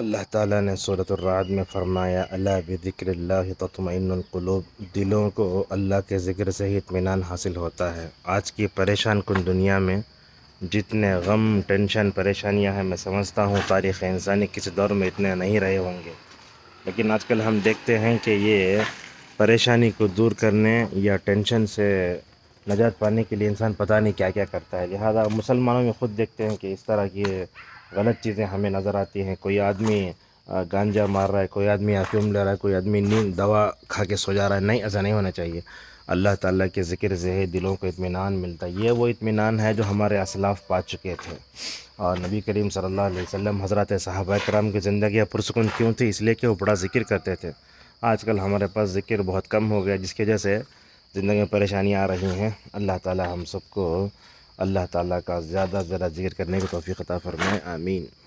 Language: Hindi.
अल्लाह ताला ने सूरत रात में फरमाया अल्लाह बिक्र ततमक़लूब दिलों को अल्लाह के ज़िक्र से ही इतमान हासिल होता है आज की परेशान कन दुनिया में जितने गम टेंशन परेशानियां हैं मैं समझता हूँ तारीख़ इंसानी किसी दौर में इतने नहीं रहे होंगे लेकिन आजकल हम देखते हैं कि ये परेशानी को दूर करने या टेंशन से नजात पाने के लिए इंसान पता नहीं क्या क्या करता है लिहाजा मुसलमानों में ख़ुद देखते हैं कि इस तरह की गलत चीज़ें हमें नज़र आती हैं कोई आदमी गांजा मार रहा है कोई आदमी अफ्यूम ले रहा है कोई आदमी नींद दवा खा के सो जा रहा है नहीं ऐसा नहीं होना चाहिए अल्लाह ताला के ज़िक्र से है दिलों को इतमान मिलता है ये वो इतमान है जो हमारे असलाफ़ पा चुके थे और नबी करीम सल्लल्लाहु अलैहि वसल्लम हज़रत साहबा कराम की ज़िंदगी पुरसकून क्यों थी इसलिए कि वो बड़ा ज़िक्र करते थे आजकल हमारे पास ज़िक्र बहुत कम हो गया जिसकी वजह से ज़िंदगी में परेशानियाँ आ रही हैं अल्लाह ताला हम सबको अल्लाह ताला का ज़्यादा ज़्यादा जिक्र करने की तोफ़ी अता फ़रमाए आमीन